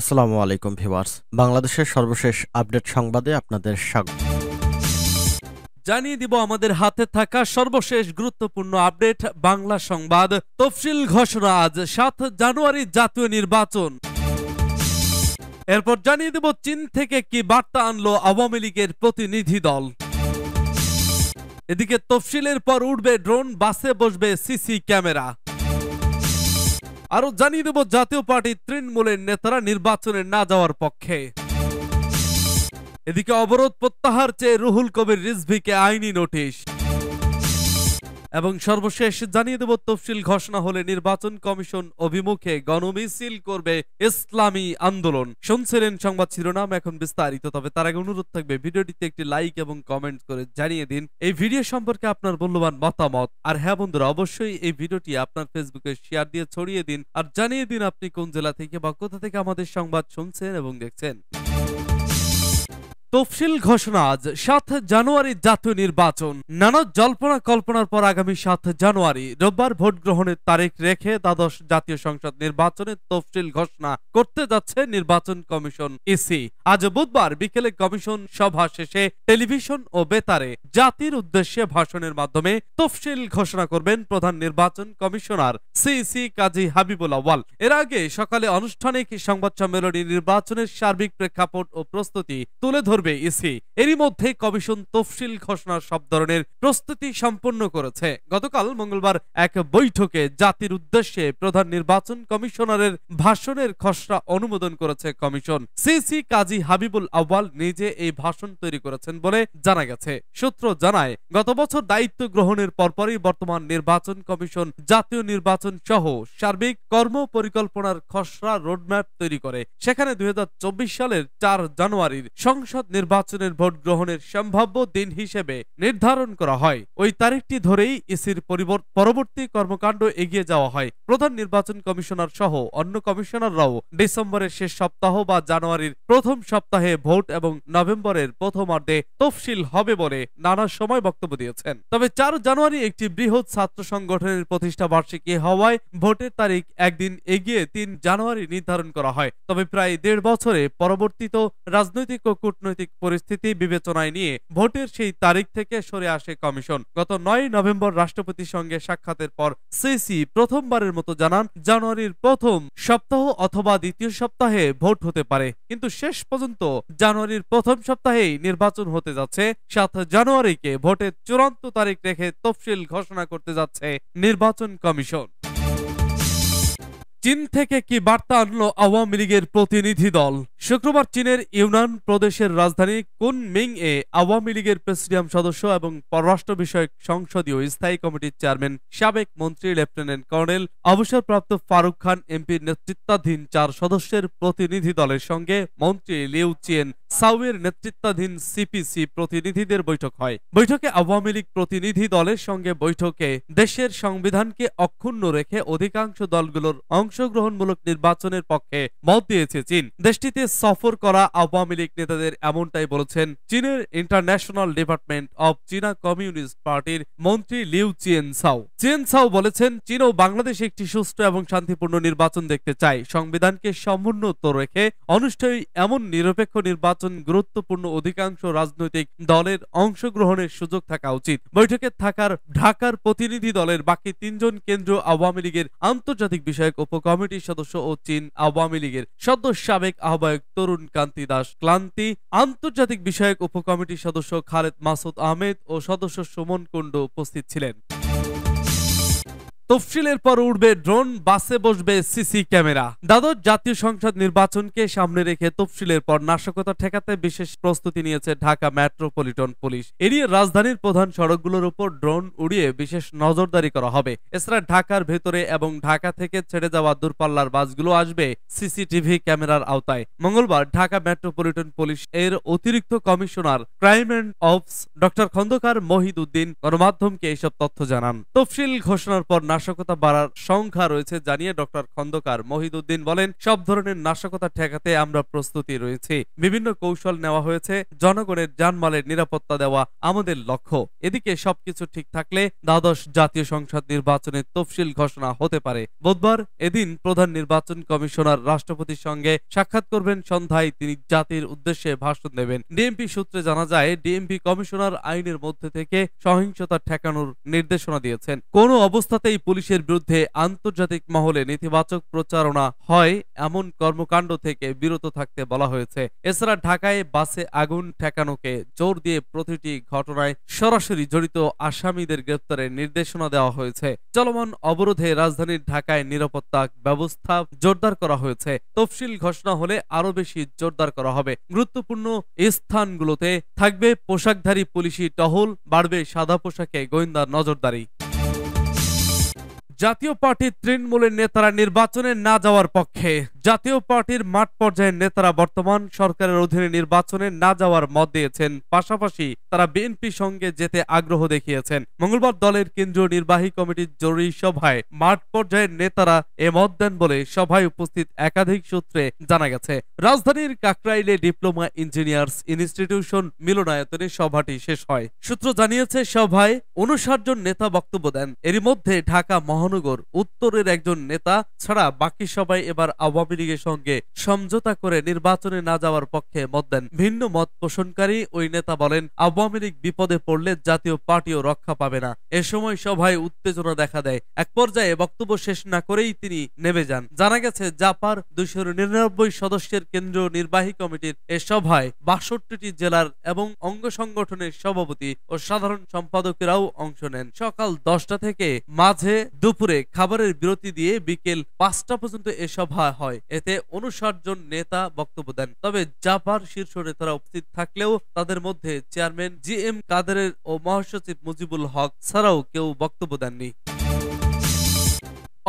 আসসালামু আলাইকুম ভিউয়ার্স বাংলাদেশের সর্বশেষ আপডেট সংবাদে আপনাদের স্বাগত জানিয়ে দিব আমাদের হাতে থাকা সর্বশেষ গুরুত্বপূর্ণ আপডেট বাংলা সংবাদ তফসিল ঘোষণা আজ সাত জানুয়ারি জাতীয় নির্বাচন এরপর জানিয়ে দেব চীন থেকে কি বার্তা আনলো আওয়ামী লীগের প্রতিনিধি দল এদিকে তফসিলের পর উঠবে ড্রোন বাসে বসবে সিসি ক্যামেরা আরো জানিয়ে দেব জাতীয় পার্টি তৃণমূলের নেতারা নির্বাচনে না যাওয়ার পক্ষে এদিকে অবরোধ প্রত্যাহার চেয়ে রুহুল কবির রিজভিকে আইনি নোটিশ এবং সর্বশেষ জানিয়ে দেব তফসিল ঘোষণা হলে নির্বাচন কমিশন অভিমুখে গণমিছিল করবে ইসলামী আন্দোলন শুনছিলেন সংবাদ শিরোনাম এখন বিস্তারিত তবে তার আগে অনুরোধ থাকবে ভিডিওটিতে একটি লাইক এবং কমেন্ট করে জানিয়ে দিন এই ভিডিও সম্পর্কে আপনার মূল্যবান মতামত আর হ্যাঁ বন্ধুরা অবশ্যই এই ভিডিওটি আপনার ফেসবুকে শেয়ার দিয়ে ছড়িয়ে দিন আর জানিয়ে দিন আপনি কোন জেলা থেকে বা কোথা থেকে আমাদের সংবাদ শুনছেন এবং দেখছেন তফসিল ঘোষণা আজ সাত জানুয়ারি জাতীয় নির্বাচন নানা জল্পনা কল্পনার পর আগামী সাত জানুয়ারি রোববার ভোট গ্রহণের তারিখ রেখে দ্বাদশ জাতীয় সংসদ নির্বাচনের তফসিল ঘোষণা করতে যাচ্ছে নির্বাচন কমিশন ইসি আজ বুধবার বিকেলে কমিশন সভা শেষে টেলিভিশন ও বেতারে জাতির উদ্দেশ্যে ভাষণের মাধ্যমে তফসিল ঘোষণা করবেন প্রধান নির্বাচন কমিশনার সিসি কাজী হাবিবুল আওয়াল এর আগে সকালে আনুষ্ঠানিক সংবাদ সম্মেলনে নির্বাচনের সার্বিক প্রেক্ষাপট ও প্রস্তুতি তুলে ধরবে ইসি এরই মধ্যে কমিশন তফসিল ঘোষণার সব ধরনের প্রস্তুতি সম্পন্ন করেছে গতকাল মঙ্গলবার এক বৈঠকে জাতির উদ্দেশ্যে প্রধান নির্বাচন কমিশনারের ভাষণের খসড়া অনুমোদন করেছে কমিশন সিসি কাজী হাবিবুল আওয়াল নিজে এই ভাষণ তৈরি করেছেন বলে জানা গেছে সূত্র জানায় গত বছর দায়িত্ব গ্রহণের পরপরই বর্তমান নির্বাচন কমিশন জাতীয় নির্বাচন নির্বাচন সহ সার্বিক কর্ম পরিকল্পনার খসড়া রোডম্যাপ তৈরি করে সেখানে দুই সালের চার জানুয়ারির সংসদ নির্বাচনের ভোট গ্রহণের সম্ভাব্য দিন হিসেবে নির্ধারণ করা হয় ওই তারিখটি ধরেই ইসির পরবর্তী কর্মকাণ্ড এগিয়ে যাওয়া হয় প্রধান নির্বাচন কমিশনার সহ অন্য কমিশনাররাও ডিসেম্বরের শেষ সপ্তাহ বা জানুয়ারির প্রথম সপ্তাহে ভোট এবং নভেম্বরের প্রথমার্ধে তফসিল হবে বলে নানা সময় বক্তব্য দিয়েছেন তবে চার জানুয়ারি একটি বৃহৎ ছাত্র সংগঠনের প্রতিষ্ঠা বার্ষিকী হওয়া হওয়ায় ভোটের তারিখ একদিন এগিয়ে তিন জানুয়ারি নির্ধারণ করা হয় তবে প্রায় দেড় বছরে পরবর্তীত রাজনৈতিক ও কূটনৈতিক পরিস্থিতি বিবেচনায় নিয়ে ভোটের সেই তারিখ থেকে সরে আসে কমিশন গত নয় নভেম্বর রাষ্ট্রপতির সঙ্গে সাক্ষাতের পর সিসি প্রথমবারের মতো জানান জানুয়ারির প্রথম সপ্তাহ অথবা দ্বিতীয় সপ্তাহে ভোট হতে পারে কিন্তু শেষ পর্যন্ত জানুয়ারির প্রথম সপ্তাহেই নির্বাচন হতে যাচ্ছে সাত জানুয়ারিকে ভোটের চূড়ান্ত তারিখ রেখে তফসিল ঘোষণা করতে যাচ্ছে নির্বাচন কমিশন চীন থেকে কি বার্তা আনল আওয়ামী লীগের প্রতিনিধি দল শুক্রবার চীনের ইউনান প্রদেশের রাজধানী কুন মিং এ আওয়ামী লীগের প্রেসিডিয়াম সদস্য এবং পররাষ্ট্র বিষয়ক সংসদীয় স্থায়ী কমিটির চেয়ারম্যান সাবেক মন্ত্রী লেফটেন্যান্ট কর্নেল অবসরপ্রাপ্ত ফারুক খান এমপির নেতৃত্বাধীন চার সদস্যের প্রতিনিধি দলের সঙ্গে মন্ত্রী লিউ চিয়েন সাউয়ের নেতৃত্বাধীন সিপিসি প্রতিনিধিদের বৈঠক হয় বৈঠকে আওয়ামী লীগ প্রতিনিধি দলের সঙ্গে বৈঠকে দেশের সংবিধানকে অক্ষুণ্ণ রেখে অধিকাংশ দলগুলোর অংশগ্রহণমূলক নির্বাচনের পক্ষে মত দিয়েছে চীন দেশটিতে সফর করা আওয়ামী লীগ নেতাদের এমনটাই বলেছেন চীনের ইন্টারন্যাশনাল ডিপার্টমেন্ট অব চীনা কমিউনিস্ট পার্টির মন্ত্রী Liu Jianchao Jianchao বলেছেন চীন ও বাংলাদেশ একটি সুস্থ এবং শান্তিপূর্ণ নির্বাচন দেখতে চায় সংবিধানকে সমুন্নত রেখে অনুষ্ঠেয় এমন নিরপেক্ষ নির্বাচন গুরুত্বপূর্ণ অধিকাংশ রাজনৈতিক দলের অংশগ্রহণের সুযোগ থাকা উচিত বৈঠকে থাকার ঢাকার প্রতিনিধি দলের বাকি তিনজন কেন্দ্র আওয়ামী লীগের আন্তর্জাতিক বিষয়ক উপকমিটির সদস্য ও চীন আওয়ামী লীগের সদ্য সাবেক আহ্বায়ক তরুণ কান্তি দাস ক্লান্তি আন্তর্জাতিক বিষয়ক উপকমিটির সদস্য খালেদ মাসুদ আহমেদ ও সদস্য সুমন কুণ্ড উপস্থিত ছিলেন তফসিলের পর উঠবে ড্রোন বাসে বসবে সিসি ক্যামেরা দ্বাদশ জাতীয় সংসদ নির্বাচনকে সামনে রেখে তফসিলের পর নাশকতা ঠেকাতে বিশেষ প্রস্তুতি নিয়েছে ঢাকা মেট্রোপলিটন পুলিশ এড়িয়ে রাজধানীর প্রধান সড়কগুলোর উপর ড্রোন উড়িয়ে বিশেষ নজরদারি করা হবে এছাড়া ঢাকার ভেতরে এবং ঢাকা থেকে ছেড়ে যাওয়া দূরপাল্লার বাসগুলো আসবে সিসিটিভি ক্যামেরার আওতায় মঙ্গলবার ঢাকা মেট্রোপলিটন পুলিশ এর অতিরিক্ত commissioner crime and ops doctor Khandaker Mohid Uddin গণমাধ্যমকে এসব তথ্য জানান তফসিল ঘোষণার পর নাশকতা বাড়ার সংখ্যা রয়েছে জানিয়ে ডক্টর খন্দকার মহিদুদ্দিন বলেন সব ধরনের নাশকতা ঠেকাতে আমরা প্রস্তুতি রয়েছে বিভিন্ন কৌশল নেওয়া হয়েছে জনগণের যানমালের নিরাপত্তা দেওয়া আমাদের লক্ষ্য এদিকে সবকিছু ঠিক থাকলে দ্বাদশ জাতীয় সংসদ নির্বাচনের তফসিল ঘোষণা হতে পারে বুধবার এদিন প্রধান নির্বাচন কমিশনার রাষ্ট্রপতির সঙ্গে সাক্ষাৎ করবেন সন্ধ্যায় তিনি জাতির উদ্দেশ্যে ভাষণ দেবেন ডিএমপি সূত্রে জানা যায় ডিএমপি কমিশনার আইনের মধ্যে থেকে সহিংসতা ঠেকানোর নির্দেশনা দিয়েছেন কোনো অবস্থাতেই পুলিশের বিরুদ্ধে আন্তর্জাতিক মহলে নেতিবাচক প্রচারণা হয় এমন কর্মকাণ্ড থেকে বিরত থাকতে বলা হয়েছে এছাড়া ঢাকায় বাসে আগুন ঠেকানোকে জোর দিয়ে প্রতিটি ঘটনায় সরাসরি জড়িত আসামিদের গ্রেপ্তারের নির্দেশনা দেওয়া হয়েছে চলমান অবরোধে রাজধানীর ঢাকায় নিরাপত্তা ব্যবস্থা জোরদার করা হয়েছে তফসিল ঘোষণা হলে আরো বেশি জোরদার করা হবে গুরুত্বপূর্ণ স্থানগুলোতে থাকবে পোশাকধারী পুলিশি টহল বাড়বে সাদা পোশাকে গোয়েন্দার নজরদারি জাতীয় পার্টির তৃণমূলের নেতারা নির্বাচনে না যাওয়ার পক্ষে জাতীয় পার্টির মাঠ পর্যায়ের নেতারা বর্তমান সরকারের অধীনে নির্বাচনে না যাওয়ার মত দিয়েছেন পাশাপাশি তারা বিএনপি সঙ্গে যেতে আগ্রহ দেখিয়েছেন মঙ্গলবার দলের কেন্দ্রীয় নির্বাহী কমিটির জরুরি সভায় মাঠ পর্যায়ের নেতারা এ মত দেন বলে সভায় উপস্থিত একাধিক সূত্রে জানা গেছে রাজধানীর কাকরাইলে ডিপ্লোমা ইঞ্জিনিয়ার্স ইনস্টিটিউশন মিলনায়তনে সভাটি শেষ হয় সূত্র জানিয়েছে সভায় উনষাট জন নেতা বক্তব্য দেন এরই মধ্যে ঢাকা মহা মহানগর উত্তরের একজন নেতা ছাড়া বাকি সবাই এবার আওয়ামী লীগের সঙ্গে সমঝোতা করে নির্বাচনে না যাওয়ার পক্ষে মত দেন ভিন্ন মত পোষণকারী ওই নেতা বলেন আওয়ামী লীগ বিপদে পড়লে জাতীয় পার্টিও রক্ষা পাবে না এ সময় সভায় উত্তেজনা দেখা দেয় এক পর্যায়ে বক্তব্য শেষ না করেই তিনি নেমে যান জানা গেছে জাপার দুইশো নিরানব্বই সদস্যের কেন্দ্রীয় নির্বাহী কমিটির এ সভায় বাষট্টিটি জেলার এবং অঙ্গ সংগঠনের সভাপতি ও সাধারণ সম্পাদকেরাও অংশ নেন সকাল দশটা থেকে মাঝে দুপুরে খাবারের বিরতি দিয়ে বিকেল পাঁচটা পর্যন্ত এ সভা হয় এতে উনষাট জন নেতা বক্তব্য দেন তবে জাপার শীর্ষ নেতারা উপস্থিত থাকলেও তাদের মধ্যে চেয়ারম্যান জি এম কাদের ও মহাসচিব মুজিবুল হক ছাড়াও কেউ বক্তব্য দেননি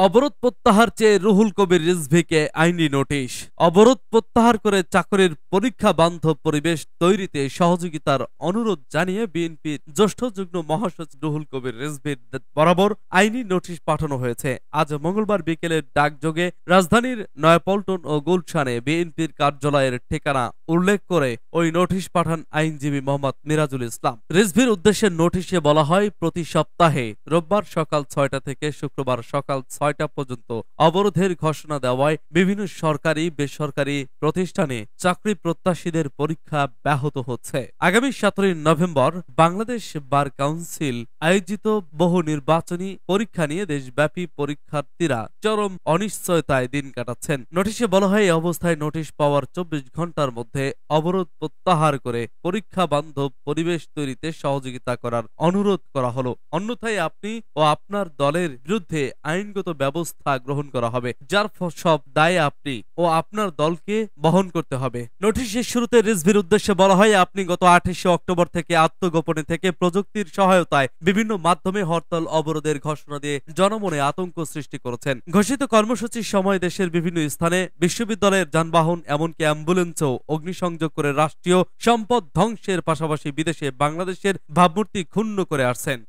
অবরোধ প্রত্যাহার চেয়ে রুহুল কবির রিজভিকে আইনি নোটিশ অবরোধ প্রত্যাহার করে চাকরির পরীক্ষা বান্ধব পরিবেশ তৈরিতে সহযোগিতার অনুরোধ জানিয়ে বিএনপির জ্যেষ্ঠ যুগ্ম মহাসচিব রুহুল কবির রিজভির বরাবর আইনি নোটিশ পাঠানো হয়েছে আজ মঙ্গলবার বিকেলে ডাকযোগে রাজধানীর নয়াপল্টন ও গুলশানে বিএনপির কার্যালয়ের ঠিকানা উল্লেখ করে ওই নোটিশ পাঠান আইনজীবী মোহাম্মদ মিরাজুল ইসলাম রিজভির উদ্দেশ্যে নোটিশে বলা হয় প্রতি সপ্তাহে রোববার সকাল ছয়টা থেকে শুক্রবার সকাল ছয় ছয়টা পর্যন্ত অবরোধের ঘোষণা দেওয়ায় বিভিন্ন সরকারি বেসরকারি প্রতিষ্ঠানে চাকরি প্রত্যাশীদের পরীক্ষা ব্যাহত হচ্ছে আগামী সতেরোই নভেম্বর বাংলাদেশ বার কাউন্সিল আয়োজিত বহু নির্বাচনী পরীক্ষা নিয়ে দেশব্যাপী পরীক্ষার্থীরা চরম অনিশ্চয়তায় দিন কাটাচ্ছেন নোটিশে বলা হয় এই অবস্থায় নোটিশ পাওয়ার চব্বিশ ঘন্টার মধ্যে অবরোধ প্রত্যাহার করে পরীক্ষা বান্ধব পরিবেশ তৈরিতে সহযোগিতা করার অনুরোধ করা হলো অন্যথায় আপনি ও আপনার দলের বিরুদ্ধে আইনগত ব্যবস্থা গ্রহণ করা হবে যার সব দায় আপনি ও আপনার দলকে বহন করতে হবে নোটিশের শুরুতে রিজভির উদ্দেশ্যে বলা হয় আপনি গত আঠাশে অক্টোবর থেকে আত্মগোপনে থেকে প্রযুক্তির সহায়তায় বিভিন্ন মাধ্যমে হরতাল অবরোধের ঘোষণা দিয়ে জনমনে আতঙ্ক সৃষ্টি করেছেন ঘোষিত কর্মসূচির সময় দেশের বিভিন্ন স্থানে বিশ্ববিদ্যালয়ের যানবাহন এমনকি অ্যাম্বুলেন্সও অগ্নিসংযোগ করে রাষ্ট্রীয় সম্পদ ধ্বংসের পাশাপাশি বিদেশে বাংলাদেশের ভাবমূর্তি ক্ষুণ্ণ করে আসছেন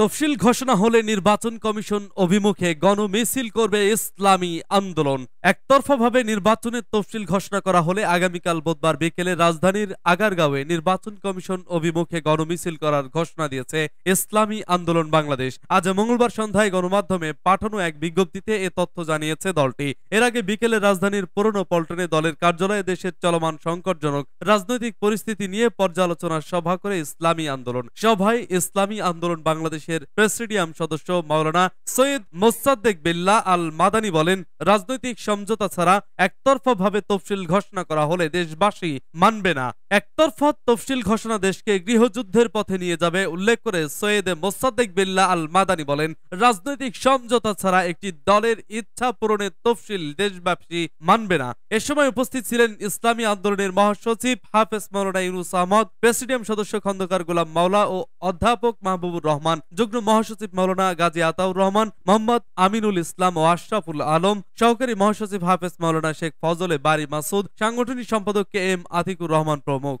তফসিল ঘোষণা হলে নির্বাচন কমিশন অভিমুখে গণমিছিল করবে ইসলামী আন্দোলন একতরফাভাবে নির্বাচনের তফসিল ঘোষণা করা হলে আগামীকাল বুধবার বিকেলে রাজধানীর আগারগাঁওয়ে নির্বাচন কমিশন অভিমুখে গণমিছিল করার ঘোষণা দিয়েছে ইসলামী আন্দোলন বাংলাদেশ আজ মঙ্গলবার সন্ধ্যায় গণমাধ্যমে পাঠানো এক বিজ্ঞপ্তিতে এ তথ্য জানিয়েছে দলটি এর আগে বিকেলে রাজধানীর পুরনো পল্টনে দলের কার্যালয়ে দেশের চলমান সংকটজনক রাজনৈতিক পরিস্থিতি নিয়ে পর্যালোচনা সভা করে ইসলামী আন্দোলন সভায় ইসলামী আন্দোলন বাংলাদেশ বাংলাদেশের প্রেসিডিয়াম সদস্য মাওলানা সৈয়দ মোসাদ্দেক বিল্লা আল মাদানি বলেন রাজনৈতিক সমঝোতা ছাড়া একতরফাভাবে তফসিল ঘোষণা করা হলে দেশবাসী মানবে না একতরফা তফসিল ঘোষণা দেশকে গৃহযুদ্ধের পথে নিয়ে যাবে উল্লেখ করে সৈয়দ মোসাদ্দেক বিল্লা আল মাদানি বলেন রাজনৈতিক সমঝোতা ছাড়া একটি দলের ইচ্ছা পূরণের তফসিল দেশব্যাপী মানবে না এ সময় উপস্থিত ছিলেন ইসলামী আন্দোলনের মহাসচিব হাফেজ মৌলানা ইউনুস আহমদ প্রেসিডিয়াম সদস্য খন্দকার গোলাম মাওলা ও অধ্যাপক মাহবুবুর রহমান যুগ্ম মহাসচিব মৌলানা গাজী আতাউর রহমান মোহাম্মদ আমিনুল ইসলাম ও আশরাফুল আলম সহকারী মহাসচিব হাফেজ মৌলানা শেখ ফজলে বারি মাসুদ সাংগঠনিক সম্পাদক কে এম আতিকুর রহমান প্রমুখ